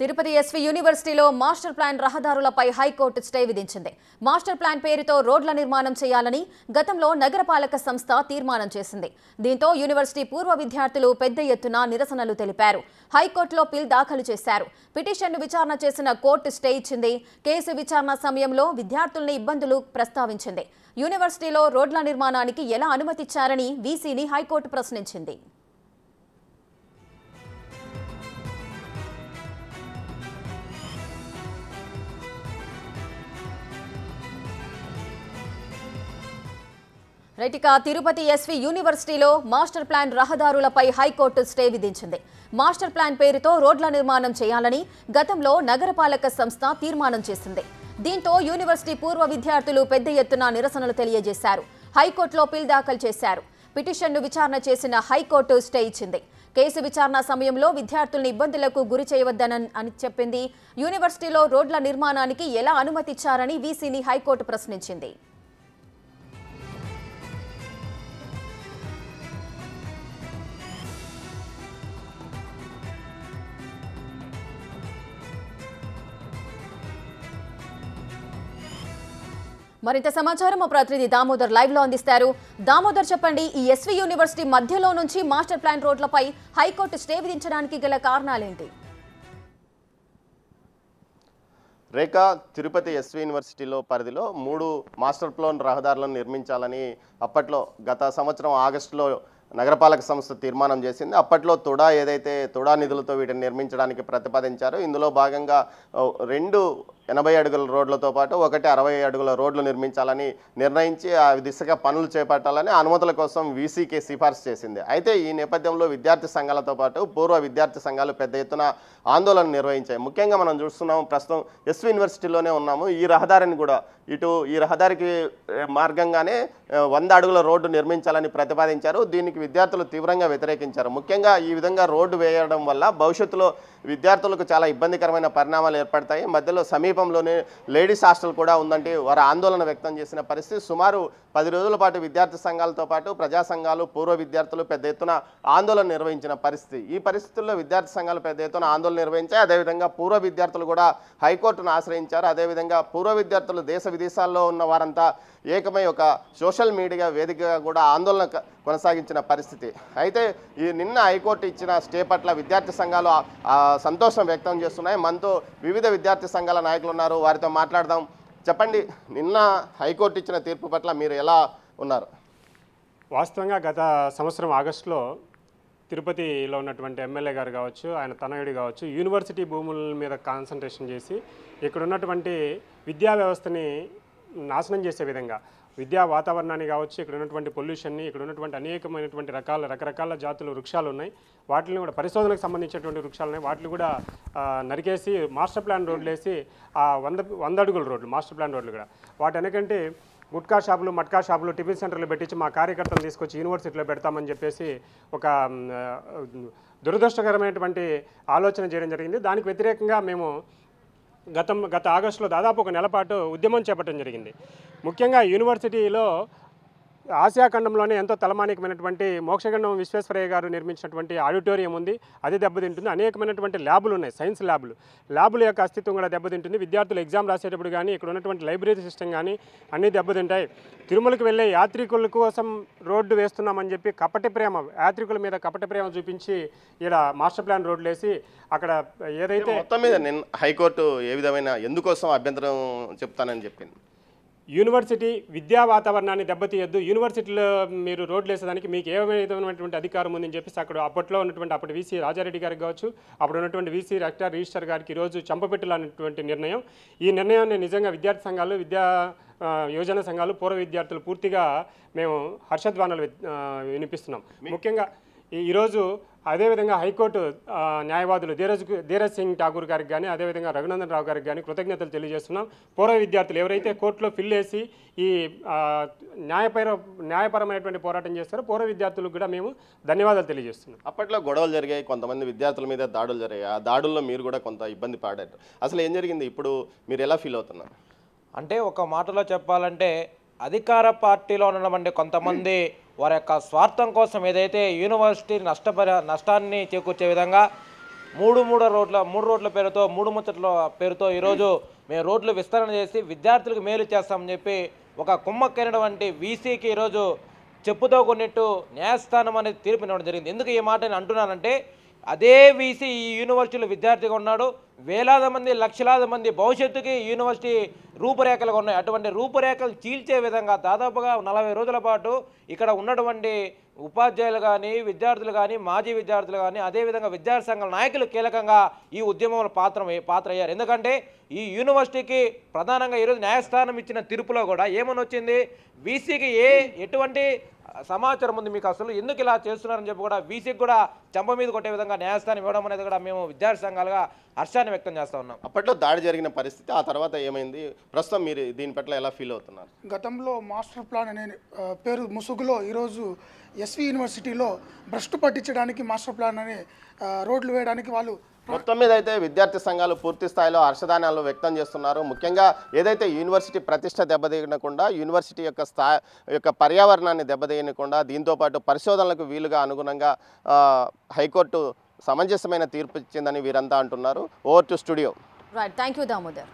Tirupati SV యూనివర్సిటీలో master plan రహదారులపై high court stay విధించింది మాస్టర్ ప్లాన్ పేరుతో రోడ్ల నిర్మాణం చేయాలని గతంలో నగరపాలక సంస్థ తీర్మానం చేసింది దీంతో యూనివర్సిటీ పూర్వ విద్యార్థులు పెద్ద ఎత్తున నిరసనలు తెలిపారు హైకోర్టులో పిల్ దాఖలు చేశారు పిటిషన్ను విచారణ చేసిన కోర్టు స్టే ఇచ్చింది కేసు విచారణ సమయంలో విద్యార్థుల్ని ఇబ్బందులు ప్రస్తావించింది యూనివర్సిటీలో రోడ్ల నిర్మాణానికి ఎలా అనుమతిచ్చారని వీసీని హైకోర్టు ప్రశ్నించింది రైటిక తిరుపతి ఎస్వి యూనివర్సిటీలో మాస్టర్ ప్లాన్ రహదారులపై హైకోర్టు స్టే విధించింది మాస్టర్ ప్లాన్ పేరుతో రోడ్ల నిర్మాణం చేయాలని గతంలో నగరపాలక సంస్థ తీర్మానం చేసింది దీంతో యూనివర్సిటీ పూర్వ విద్యార్థులు పెద్ద ఎత్తున నిరసనలు తెలియజేశారు హైకోర్టులో పిల్ దాఖలు చేశారు పిటిషన్ను విచారణ చేసిన హైకోర్టు స్టే ఇచ్చింది కేసు విచారణ సమయంలో విద్యార్థులను ఇబ్బందులకు గురి చేయవద్దనని అని చెప్పింది యూనివర్సిటీలో రోడ్ల నిర్మాణానికి ఎలా అనుమతిచ్చారని వీసీని హైకోర్టు ప్రశ్నించింది మరింత సమాచారం మా ప్రతినిధి దామోదర్ లైవ్ లో అందిస్తారు దామోదర్ చెప్పండి ఈ ఎస్వి యూనివర్సిటీ మధ్యలో నుంచి మాస్టర్ ప్లాన్ రోడ్లపై హైకోర్టు స్టే విధించడానికి గల కారణాలేంటి రేఖ తిరుపతి ఎస్వి యూనివర్సిటీలో పరిధిలో మూడు మాస్టర్ ప్లాన్ రహదారులను నిర్మించాలని అప్పట్లో గత సంవత్సరం ఆగస్టులో నగరపాలక సంస్థ తీర్మానం చేసింది అప్పట్లో తుడా ఏదైతే తుడా నిధులతో వీటిని నిర్మించడానికి ప్రతిపాదించారో ఇందులో భాగంగా రెండు ఎనభై అడుగుల రోడ్లతో పాటు ఒకటి అరవై అడుగుల రోడ్లు నిర్మించాలని నిర్ణయించి ఆ దిశగా పనులు చేపట్టాలని అనుమతుల కోసం వీసీకే సిఫార్సు చేసింది అయితే ఈ నేపథ్యంలో విద్యార్థి సంఘాలతో పాటు పూర్వ విద్యార్థి సంఘాలు పెద్ద ఎత్తున ఆందోళన నిర్వహించాయి ముఖ్యంగా మనం చూస్తున్నాం ప్రస్తుతం ఎస్వి యూనివర్సిటీలోనే ఉన్నాము ఈ రహదారిని కూడా ఇటు ఈ రహదారికి మార్గంగానే వంద అడుగుల రోడ్డు నిర్మించాలని ప్రతిపాదించారు దీనికి విద్యార్థులు తీవ్రంగా వ్యతిరేకించారు ముఖ్యంగా ఈ విధంగా రోడ్డు వేయడం వల్ల భవిష్యత్తులో విద్యార్థులకు చాలా ఇబ్బందికరమైన పరిణామాలు ఏర్పడతాయి మధ్యలో సమీపంలోనే లేడీస్ హాస్టల్ కూడా ఉందంటే వారు ఆందోళన వ్యక్తం చేసిన పరిస్థితి సుమారు పది రోజుల పాటు విద్యార్థి సంఘాలతో పాటు ప్రజా సంఘాలు పూర్వ విద్యార్థులు పెద్ద ఎత్తున ఆందోళన నిర్వహించిన పరిస్థితి ఈ పరిస్థితుల్లో విద్యార్థి సంఘాలు పెద్ద ఎత్తున ఆందోళన నిర్వహించాయి అదేవిధంగా పూర్వ విద్యార్థులు కూడా హైకోర్టును ఆశ్రయించారు అదేవిధంగా పూర్వ విద్యార్థులు దేశ విదేశాల్లో ఉన్న వారంతా ఏకమై ఒక సోషల్ మీడియా వేదికగా కూడా ఆందోళన కొనసాగించిన పరిస్థితి అయితే ఈ నిన్న హైకోర్టు ఇచ్చిన స్టే పట్ల విద్యార్థి సంఘాలు సంతోషం వ్యక్తం చేస్తున్నాయి మనతో వివిధ విద్యార్థి సంఘాల నాయకులు ఉన్నారు వారితో మాట్లాడదాం చెప్పండి నిన్న హైకోర్టు ఇచ్చిన తీర్పు పట్ల మీరు ఎలా ఉన్నారు వాస్తవంగా గత సంవత్సరం ఆగస్టులో తిరుపతిలో ఉన్నటువంటి ఎమ్మెల్యే గారు కావచ్చు ఆయన తనయుడు కావచ్చు యూనివర్సిటీ భూముల మీద కాన్సన్ట్రేషన్ చేసి ఇక్కడ ఉన్నటువంటి విద్యా వ్యవస్థని నాశనం చేసే విధంగా విద్యా వాతావరణాన్ని కావచ్చు ఇక్కడ ఉన్నటువంటి పొల్యూషన్ని ఇక్కడ ఉన్నటువంటి అనేకమైనటువంటి రకాల రకరకాల జాతుల వృక్షాలు ఉన్నాయి వాటిని కూడా పరిశోధనకు సంబంధించినటువంటి వృక్షాలు ఉన్నాయి వాటిని కూడా నరికేసి మాస్టర్ ప్లాన్ రోడ్లు వేసి ఆ వంద వంద అడుగుల రోడ్లు మాస్టర్ ప్లాన్ రోడ్లు కూడా వాటి వెనకంటే గుట్కా షాపులు మట్కా షాపులు టిఫిన్ సెంటర్లు పెట్టించి మా కార్యకర్తలు తీసుకొచ్చి యూనివర్సిటీలో పెడతామని చెప్పేసి ఒక దురదృష్టకరమైనటువంటి ఆలోచన చేయడం జరిగింది దానికి వ్యతిరేకంగా మేము గతం గత ఆగస్టులో దాదాపు ఒక నెలపాటు ఉద్యమం చేపట్టడం జరిగింది ముఖ్యంగా యూనివర్సిటీలో ఆసియా ఖండంలోనే ఎంతో తలమానికమైనటువంటి మోక్షగండం విశ్వేశ్వరయ్య గారు నిర్మించినటువంటి ఆడిటోరియం ఉంది అది దెబ్బతింటుంది అనేకమైనటువంటి ల్యాబులు ఉన్నాయి సైన్స్ ల్యాబులు ల్యాబుల యొక్క అస్తిత్వం కూడా దెబ్బతింటుంది విద్యార్థులు ఎగ్జామ్ రాసేటప్పుడు కానీ ఇక్కడ ఉన్నటువంటి లైబ్రరీ సిస్టమ్ కానీ అన్నీ దెబ్బతింటాయి తిరుమలకు వెళ్ళే యాత్రికుల కోసం రోడ్డు వేస్తున్నామని చెప్పి కపటి ప్రేమ యాత్రికుల మీద కపటి ప్రేమ చూపించి ఇక్కడ మాస్టర్ ప్లాన్ రోడ్లు వేసి అక్కడ ఏదైతే మొత్తం మీద నేను హైకోర్టు ఏ విధమైన ఎందుకోసం అభ్యంతరం చెప్తానని చెప్పింది యూనివర్సిటీ విద్యా వాతావరణాన్ని దెబ్బతీయొద్దు యూనివర్సిటీలో మీరు రోడ్లు వేసేదానికి మీకు ఏ అధికారం ఉందని చెప్పేసి అక్కడ అప్పట్లో ఉన్నటువంటి అప్పుడు వీసీ రాజారెడ్డి గారికి కావచ్చు అప్పుడు ఉన్నటువంటి వీసీ రెక్టర్ రిజిస్టర్ గారికి ఈరోజు చంపపెట్టాలనేటువంటి నిర్ణయం ఈ నిర్ణయాన్ని నిజంగా విద్యార్థి సంఘాలు విద్యా యోజన సంఘాలు పూర్వ విద్యార్థులు పూర్తిగా మేము హర్షధ్వానాలు వినిపిస్తున్నాం ముఖ్యంగా ఈరోజు అదేవిధంగా హైకోర్టు న్యాయవాదులు ధీరజ్ ధీరజ్ సింగ్ ఠాగూర్ గారికి కానీ అదేవిధంగా రఘునందన్ రావు గారికి కానీ కృతజ్ఞతలు తెలియజేస్తున్నాం పూర్వ విద్యార్థులు ఎవరైతే కోర్టులో ఫిల్ వేసి ఈ న్యాయపర న్యాయపరమైనటువంటి పోరాటం చేస్తారో పూర్వ విద్యార్థులకు కూడా మేము ధన్యవాదాలు తెలియజేస్తున్నాం అప్పట్లో గొడవలు జరిగాయి కొంతమంది విద్యార్థుల మీద దాడులు జరిగాయి ఆ దాడుల్లో మీరు కూడా కొంత ఇబ్బంది పడారు అసలు ఏం జరిగింది ఇప్పుడు మీరు ఎలా ఫీల్ అవుతున్నారు అంటే ఒక మాటలో చెప్పాలంటే అధికార పార్టీలో ఉన్నటువంటి కొంతమంది వారి యొక్క స్వార్థం కోసం ఏదైతే యూనివర్సిటీ నష్టపరి నష్టాన్ని చేకూర్చే విధంగా మూడు మూడు రోడ్ల మూడు రోడ్ల పేరుతో మూడు ముచ్చట్ల పేరుతో ఈరోజు మేము రోడ్లు విస్తరణ చేసి విద్యార్థులకు మేలు చేస్తామని చెప్పి ఒక కుమ్మక్కైన వంటి వీసీకి ఈరోజు చెప్పుతో కొన్నిట్టు న్యాయస్థానం అనేది తీర్పు ఇవ్వడం జరిగింది ఎందుకు ఈ మాట నేను అంటున్నానంటే అదే వీసీ ఈ యూనివర్సిటీలో విద్యార్థిగా ఉన్నాడు వేలాది మంది లక్షలాది మంది భవిష్యత్తుకి యూనివర్సిటీ రూపురేఖలుగా ఉన్నాయి అటువంటి రూపురేఖలు చీల్చే విధంగా దాదాపుగా నలభై రోజుల పాటు ఇక్కడ ఉన్నటువంటి ఉపాధ్యాయులు కానీ విద్యార్థులు కానీ మాజీ విద్యార్థులు కానీ అదేవిధంగా విద్యార్థి సంఘాల నాయకులు కీలకంగా ఈ ఉద్యమంలో పాత్ర పాత్ర అయ్యారు ఎందుకంటే ఈ యూనివర్సిటీకి ప్రధానంగా ఈరోజు న్యాయస్థానం ఇచ్చిన తీర్పులో కూడా ఏమని వచ్చింది వీసీకి ఏ ఎటువంటి సమాచారం ఉంది మీకు అసలు ఎందుకు ఇలా చేస్తున్నారని చెప్పి కూడా బీసీకి కూడా చెంప మీద కొట్టే విధంగా న్యాయస్థానం ఇవ్వడం అనేది కూడా మేము విద్యార్థి సంఘాలుగా హర్షాన్ని వ్యక్తం చేస్తూ ఉన్నాం అప్పట్లో దాడి జరిగిన పరిస్థితి ఆ తర్వాత ఏమైంది ప్రస్తుతం మీరు దీని పట్ల ఎలా ఫీల్ అవుతున్నారు గతంలో మాస్టర్ ప్లాన్ అనే పేరు ముసుగులో ఈరోజు ఎస్వి యూనివర్సిటీలో భ్రష్టు పట్టించడానికి మాస్టర్ ప్లాన్ అనే రోడ్లు వేయడానికి వాళ్ళు మొత్తం మీద అయితే విద్యార్థి సంఘాలు పూర్తి స్థాయిలో హర్షధాన్యాలు వ్యక్తం చేస్తున్నారు ముఖ్యంగా ఏదైతే యూనివర్సిటీ ప్రతిష్ట దెబ్బతీయకుండా యూనివర్సిటీ యొక్క స్థా యొక్క పర్యావరణాన్ని దెబ్బతీయకుండా దీంతోపాటు పరిశోధనలకు వీలుగా అనుగుణంగా హైకోర్టు సమంజసమైన తీర్పు ఇచ్చిందని వీరంతా అంటున్నారు over to studio right thank you Damodar